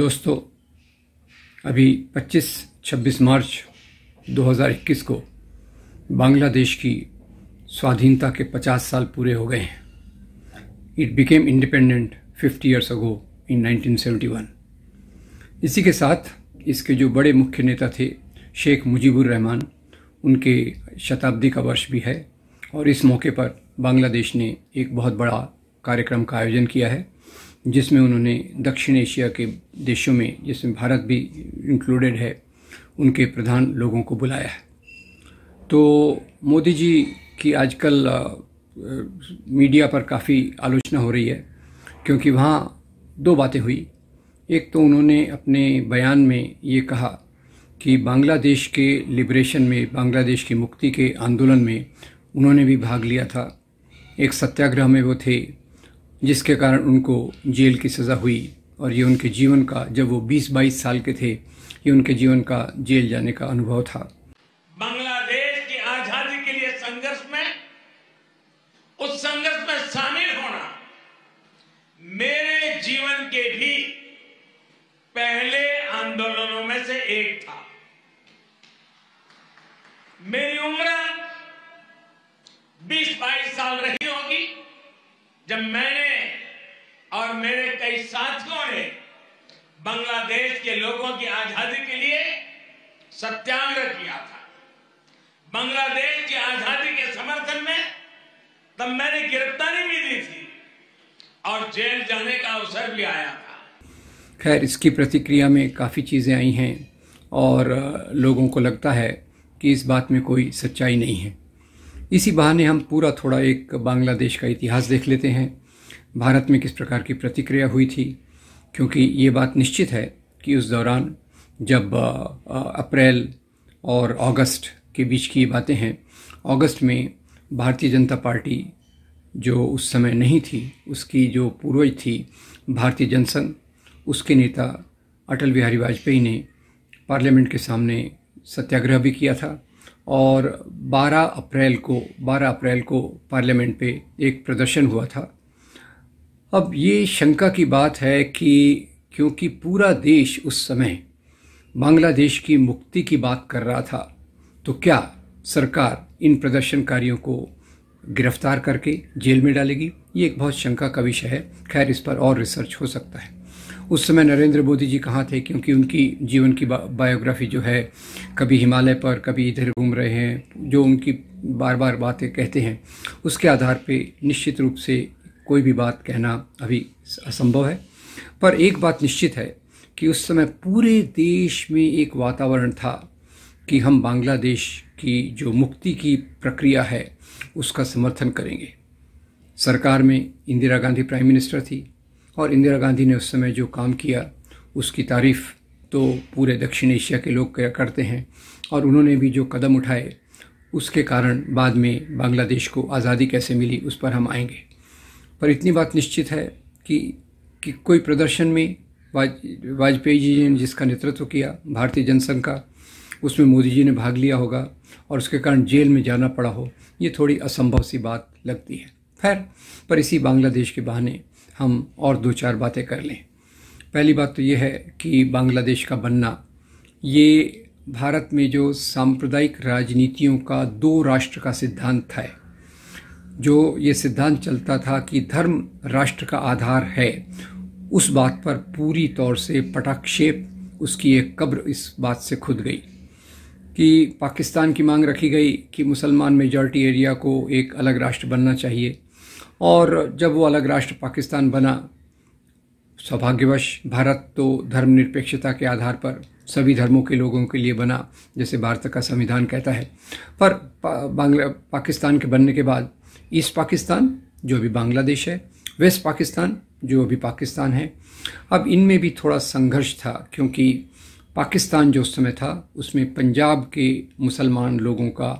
दोस्तों अभी 25-26 मार्च 2021 को बांग्लादेश की स्वाधीनता के 50 साल पूरे हो गए हैं it became independent 50 years ago in 1971 इसी के साथ इसके जो बड़े मुख्य नेता थे शेख मुजीबुर रहमान उनके शताब्दी का वर्ष भी है और इस मौके पर बांग्लादेश ने एक बहुत बड़ा कार्यक्रम का आयोजन किया है जिसमें उन्होंने दक्षिण एशिया के देशों में जिसमें भारत भी इंक्लूडेड है उनके प्रधान लोगों को बुलाया है तो मोदी जी की आजकल मीडिया पर काफ़ी आलोचना हो रही है क्योंकि वहाँ दो बातें हुई एक तो उन्होंने अपने बयान में ये कहा कि बांग्लादेश के लिबरेशन में बांग्लादेश की मुक्ति के आंदोलन में उन्होंने भी भाग लिया था एक सत्याग्रह में वो थे जिसके कारण उनको जेल की सज़ा हुई और ये उनके जीवन का जब वो 20-22 साल के थे ये उनके जीवन का जेल जाने का अनुभव था बांग्लादेश की आजादी के लिए संघर्ष में उस संघर्ष में शामिल होना मेरे जीवन के भी पहले आंदोलनों में से एक था मेरी उम्र 20-22 साल रही होगी जब मैंने कई साथियों ने बांग्लादेश के लोगों की आजादी के लिए सत्याग्रह किया था बांग्लादेश की आजादी के समर्थन में तब मैंने गिरफ्तारी भी दी थी और जेल जाने का अवसर भी आया था खैर इसकी प्रतिक्रिया में काफ़ी चीज़ें आई हैं और लोगों को लगता है कि इस बात में कोई सच्चाई नहीं है इसी बहाने हम पूरा थोड़ा एक बांग्लादेश का इतिहास देख लेते हैं भारत में किस प्रकार की प्रतिक्रिया हुई थी क्योंकि ये बात निश्चित है कि उस दौरान जब अप्रैल और अगस्त के बीच की बातें हैं अगस्त में भारतीय जनता पार्टी जो उस समय नहीं थी उसकी जो पूर्वज थी भारतीय जनसंघ उसके नेता अटल बिहारी वाजपेयी ने पार्लियामेंट के सामने सत्याग्रह भी किया था और 12 अप्रैल को 12 अप्रैल को पार्लियामेंट पे एक प्रदर्शन हुआ था अब ये शंका की बात है कि क्योंकि पूरा देश उस समय बांग्लादेश की मुक्ति की बात कर रहा था तो क्या सरकार इन प्रदर्शनकारियों को गिरफ्तार करके जेल में डालेगी ये एक बहुत शंका का विषय है खैर इस पर और रिसर्च हो सकता है उस समय नरेंद्र मोदी जी कहाँ थे क्योंकि उनकी जीवन की बायोग्राफी जो है कभी हिमालय पर कभी इधर घूम रहे हैं जो उनकी बार बार बातें कहते हैं उसके आधार पे निश्चित रूप से कोई भी बात कहना अभी असंभव है पर एक बात निश्चित है कि उस समय पूरे देश में एक वातावरण था कि हम बांग्लादेश की जो मुक्ति की प्रक्रिया है उसका समर्थन करेंगे सरकार में इंदिरा गांधी प्राइम मिनिस्टर थी और इंदिरा गांधी ने उस समय जो काम किया उसकी तारीफ़ तो पूरे दक्षिण एशिया के लोग करते हैं और उन्होंने भी जो कदम उठाए उसके कारण बाद में बांग्लादेश को आज़ादी कैसे मिली उस पर हम आएंगे पर इतनी बात निश्चित है कि कि कोई प्रदर्शन में वाज वाजपेयी जी ने जिसका नेतृत्व किया भारतीय जनसंघ का उसमें मोदी जी ने भाग लिया होगा और उसके कारण जेल में जाना पड़ा हो ये थोड़ी असंभव सी बात लगती है खैर पर इसी बांग्लादेश के बहाने हम और दो चार बातें कर लें पहली बात तो ये है कि बांग्लादेश का बनना ये भारत में जो सांप्रदायिक राजनीतियों का दो राष्ट्र का सिद्धांत था जो ये सिद्धांत चलता था कि धर्म राष्ट्र का आधार है उस बात पर पूरी तौर से पटाक्षेप उसकी एक कब्र इस बात से खुद गई कि पाकिस्तान की मांग रखी गई कि मुसलमान मेजॉरिटी एरिया को एक अलग राष्ट्र बनना चाहिए और जब वो अलग राष्ट्र पाकिस्तान बना सौभाग्यवश भारत तो धर्मनिरपेक्षता के आधार पर सभी धर्मों के लोगों के लिए बना जैसे भारत का संविधान कहता है पर बांग्ला पाकिस्तान के बनने के बाद ईस्ट पाकिस्तान जो अभी बांग्लादेश है वेस्ट पाकिस्तान जो अभी पाकिस्तान है अब इनमें भी थोड़ा संघर्ष था क्योंकि पाकिस्तान जो उस समय था उसमें पंजाब के मुसलमान लोगों का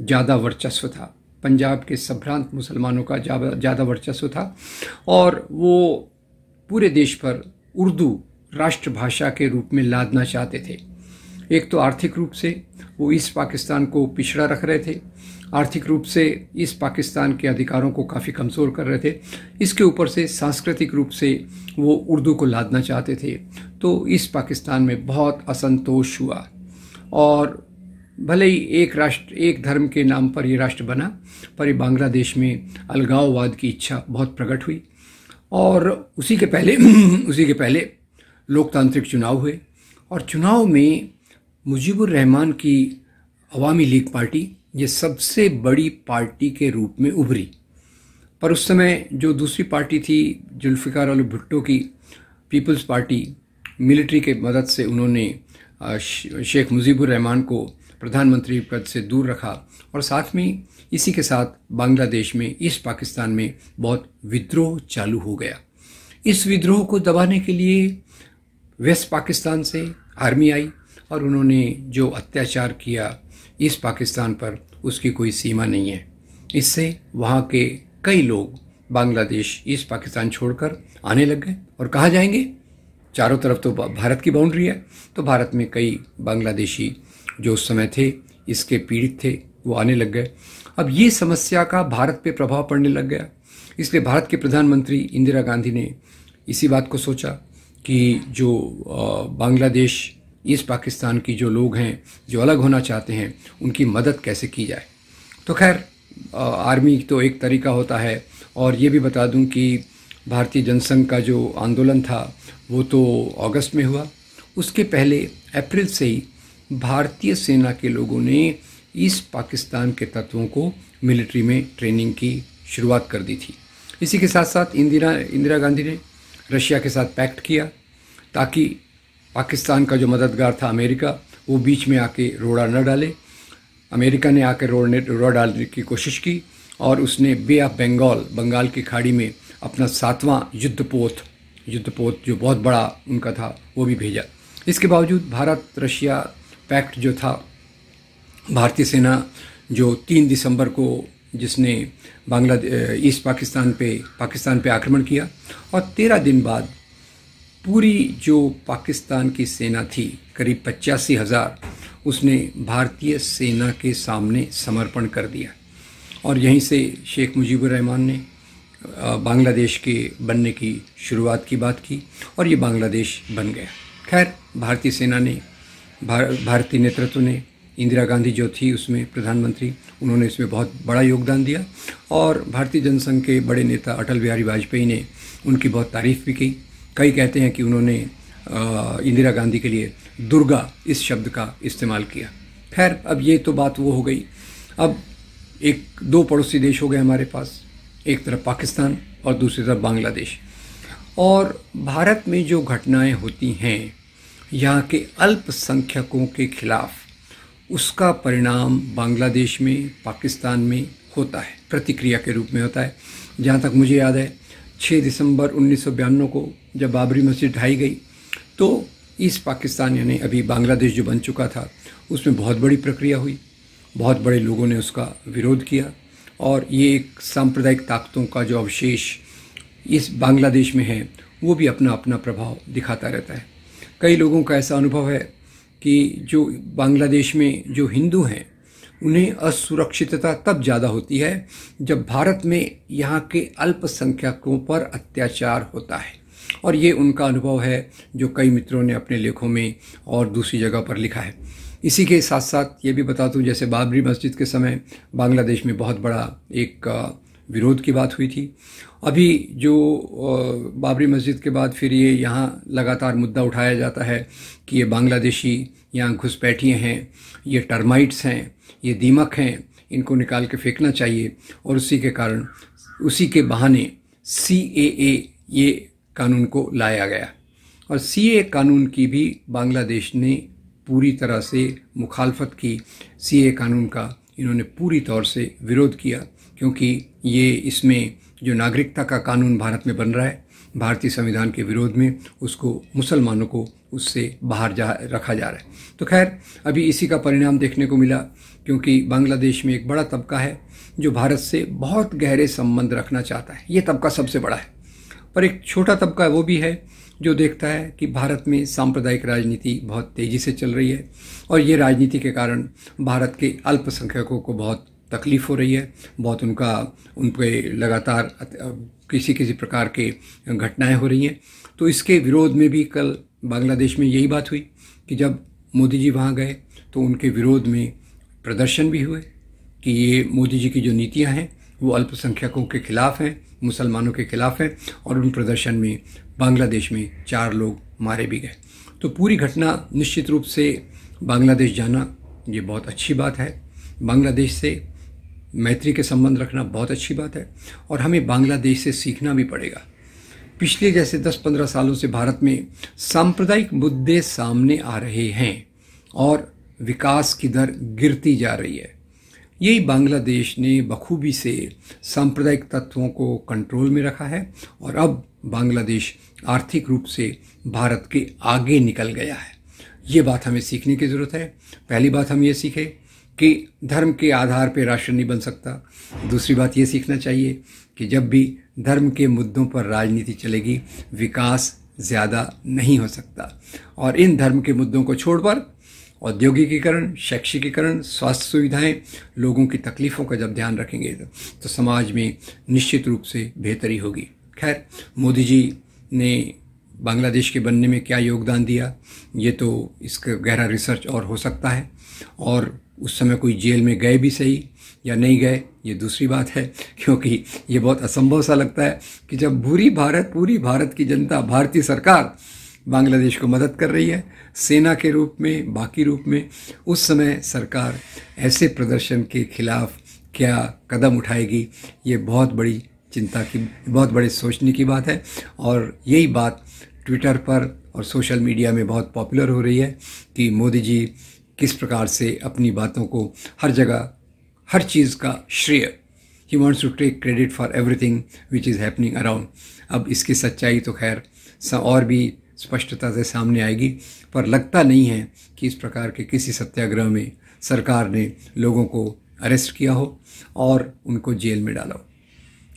ज़्यादा वर्चस्व था पंजाब के संभ्रांत मुसलमानों का ज़्यादा वर्चस्व था और वो पूरे देश पर उर्दू राष्ट्रभाषा के रूप में लादना चाहते थे एक तो आर्थिक रूप से वो इस पाकिस्तान को पिछड़ा रख रहे थे आर्थिक रूप से इस पाकिस्तान के अधिकारों को काफ़ी कमज़ोर कर रहे थे इसके ऊपर से सांस्कृतिक रूप से वो उर्दू को लादना चाहते थे तो इस पाकिस्तान में बहुत असंतोष हुआ और भले ही एक राष्ट्र एक धर्म के नाम पर ये राष्ट्र बना पर ये बांग्लादेश में अलगाववाद की इच्छा बहुत प्रकट हुई और उसी के पहले उसी के पहले लोकतांत्रिक चुनाव हुए और चुनाव में मुजीबुर रहमान की अवामी लीग पार्टी ये सबसे बड़ी पार्टी के रूप में उभरी पर उस समय जो दूसरी पार्टी थी जुल्फ़िकार अली भुट्टो की पीपल्स पार्टी मिलिट्री के मदद से उन्होंने शेख मुजीबुर रहमान को प्रधानमंत्री पद से दूर रखा और साथ में इसी के साथ बांग्लादेश में इस पाकिस्तान में बहुत विद्रोह चालू हो गया इस विद्रोह को दबाने के लिए वेस्ट पाकिस्तान से आर्मी आई और उन्होंने जो अत्याचार किया इस पाकिस्तान पर उसकी कोई सीमा नहीं है इससे वहाँ के कई लोग बांग्लादेश ईस्ट पाकिस्तान छोड़कर आने लग गए और कहाँ जाएंगे चारों तरफ तो भारत की बाउंड्री है तो भारत में कई बांग्लादेशी जो उस समय थे इसके पीड़ित थे वो आने लग गए अब ये समस्या का भारत पे प्रभाव पड़ने लग गया इसलिए भारत के प्रधानमंत्री इंदिरा गांधी ने इसी बात को सोचा कि जो बांग्लादेश ईस्ट पाकिस्तान की जो लोग हैं जो अलग होना चाहते हैं उनकी मदद कैसे की जाए तो खैर आर्मी तो एक तरीका होता है और ये भी बता दूं कि भारतीय जनसंघ का जो आंदोलन था वो तो अगस्त में हुआ उसके पहले अप्रैल से ही भारतीय सेना के लोगों ने ईस्ट पाकिस्तान के तत्वों को मिलिट्री में ट्रेनिंग की शुरुआत कर दी थी इसी के साथ साथ इंदिरा इंदिरा गांधी ने रशिया के साथ पैक्ट किया ताकि पाकिस्तान का जो मददगार था अमेरिका वो बीच में आके रोड़ा न डाले अमेरिका ने आकर रोड़ने रोड़ा डालने की कोशिश की और उसने बे ऑफ बंगाल बंगाल की खाड़ी में अपना सातवां युद्धपोत युद्धपोत जो बहुत बड़ा उनका था वो भी भेजा इसके बावजूद भारत रशिया पैक्ट जो था भारतीय सेना जो तीन दिसंबर को जिसने बांग्ला ईस्ट पाकिस्तान पे पाकिस्तान पे आक्रमण किया और तेरह दिन बाद पूरी जो पाकिस्तान की सेना थी करीब पचासी हज़ार उसने भारतीय सेना के सामने समर्पण कर दिया और यहीं से शेख मुजीबुर रहमान ने बांग्लादेश के बनने की शुरुआत की बात की और ये बांग्लादेश बन गया खैर भारतीय सेना ने भारतीय नेतृत्व ने इंदिरा गांधी जो थी उसमें प्रधानमंत्री उन्होंने इसमें बहुत बड़ा योगदान दिया और भारतीय जनसंघ के बड़े नेता अटल बिहारी वाजपेयी ने उनकी बहुत तारीफ भी की कई कहते हैं कि उन्होंने इंदिरा गांधी के लिए दुर्गा इस शब्द का इस्तेमाल किया खैर अब ये तो बात वो हो गई अब एक दो पड़ोसी देश हो गए हमारे पास एक तरफ पाकिस्तान और दूसरी तरफ बांग्लादेश और भारत में जो घटनाएं होती हैं यहाँ के अल्पसंख्यकों के खिलाफ उसका परिणाम बांग्लादेश में पाकिस्तान में होता है प्रतिक्रिया के रूप में होता है जहाँ तक मुझे याद है 6 दिसंबर उन्नीस को जब बाबरी मस्जिद ढाई गई तो इस पाकिस्तान यानी अभी बांग्लादेश जो बन चुका था उसमें बहुत बड़ी प्रक्रिया हुई बहुत बड़े लोगों ने उसका विरोध किया और ये एक सांप्रदायिक ताकतों का जो अवशेष इस बांग्लादेश में है वो भी अपना अपना प्रभाव दिखाता रहता है कई लोगों का ऐसा अनुभव है कि जो बांग्लादेश में जो हिंदू हैं उन्हें असुरक्षितता तब ज़्यादा होती है जब भारत में यहाँ के अल्पसंख्यकों पर अत्याचार होता है और ये उनका अनुभव है जो कई मित्रों ने अपने लेखों में और दूसरी जगह पर लिखा है इसी के साथ साथ ये भी बता दूँ जैसे बाबरी मस्जिद के समय बांग्लादेश में बहुत बड़ा एक विरोध की बात हुई थी अभी जो बाबरी मस्जिद के बाद फिर ये यहाँ लगातार मुद्दा उठाया जाता है कि ये बांग्लादेशी यहाँ घुसपैठिए हैं ये टर्माइट्स हैं ये दीमक हैं इनको निकाल के फेंकना चाहिए और उसी के कारण उसी के बहाने सी ए ए ये कानून को लाया गया और सी ए कानून की भी बांग्लादेश ने पूरी तरह से मुखालफत की सी ए कानून का इन्होंने पूरी तौर से विरोध किया क्योंकि ये इसमें जो नागरिकता का कानून भारत में बन रहा है भारतीय संविधान के विरोध में उसको मुसलमानों को उससे बाहर जा रखा जा रहा है तो खैर अभी इसी का परिणाम देखने को मिला क्योंकि बांग्लादेश में एक बड़ा तबका है जो भारत से बहुत गहरे संबंध रखना चाहता है ये तबका सबसे बड़ा है पर एक छोटा तबका वो भी है जो देखता है कि भारत में सांप्रदायिक राजनीति बहुत तेज़ी से चल रही है और ये राजनीति के कारण भारत के अल्पसंख्यकों को बहुत तकलीफ़ हो रही है बहुत उनका उन पर लगातार किसी किसी प्रकार के घटनाएं हो रही हैं तो इसके विरोध में भी कल बांग्लादेश में यही बात हुई कि जब मोदी जी वहाँ गए तो उनके विरोध में प्रदर्शन भी हुए कि ये मोदी जी की जो नीतियाँ हैं वो अल्पसंख्यकों के खिलाफ हैं मुसलमानों के खिलाफ हैं और उन प्रदर्शन में बांग्लादेश में चार लोग मारे भी गए तो पूरी घटना निश्चित रूप से बांग्लादेश जाना ये बहुत अच्छी बात है बांग्लादेश से मैत्री के संबंध रखना बहुत अच्छी बात है और हमें बांग्लादेश से सीखना भी पड़ेगा पिछले जैसे 10-15 सालों से भारत में सांप्रदायिक मुद्दे सामने आ रहे हैं और विकास की दर गिरती जा रही है यही बांग्लादेश ने बखूबी से सांप्रदायिक तत्वों को कंट्रोल में रखा है और अब बांग्लादेश आर्थिक रूप से भारत के आगे निकल गया है ये बात हमें सीखने की ज़रूरत है पहली बात हम ये सीखें कि धर्म के आधार पर राष्ट्र नहीं बन सकता दूसरी बात ये सीखना चाहिए कि जब भी धर्म के मुद्दों पर राजनीति चलेगी विकास ज़्यादा नहीं हो सकता और इन धर्म के मुद्दों को छोड़कर औद्योगिकीकरण शैक्षिकीकरण स्वास्थ्य सुविधाएं लोगों की तकलीफ़ों का जब ध्यान रखेंगे तो, तो समाज में निश्चित रूप से बेहतरी होगी खैर मोदी जी ने बांग्लादेश के बनने में क्या योगदान दिया ये तो इसका गहरा रिसर्च और हो सकता है और उस समय कोई जेल में गए भी सही या नहीं गए ये दूसरी बात है क्योंकि ये बहुत असंभव सा लगता है कि जब पूरी भारत पूरी भारत की जनता भारतीय सरकार बांग्लादेश को मदद कर रही है सेना के रूप में बाकी रूप में उस समय सरकार ऐसे प्रदर्शन के खिलाफ क्या कदम उठाएगी ये बहुत बड़ी चिंता की बहुत बड़े सोचने की बात है और यही बात ट्विटर पर और सोशल मीडिया में बहुत पॉपुलर हो रही है कि मोदी जी किस प्रकार से अपनी बातों को हर जगह हर चीज़ का श्रेय he wants to take credit for everything which is happening around अब इसकी सच्चाई तो खैर और भी स्पष्टता से सामने आएगी पर लगता नहीं है कि इस प्रकार के किसी सत्याग्रह में सरकार ने लोगों को अरेस्ट किया हो और उनको जेल में डाला हो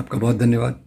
आपका बहुत धन्यवाद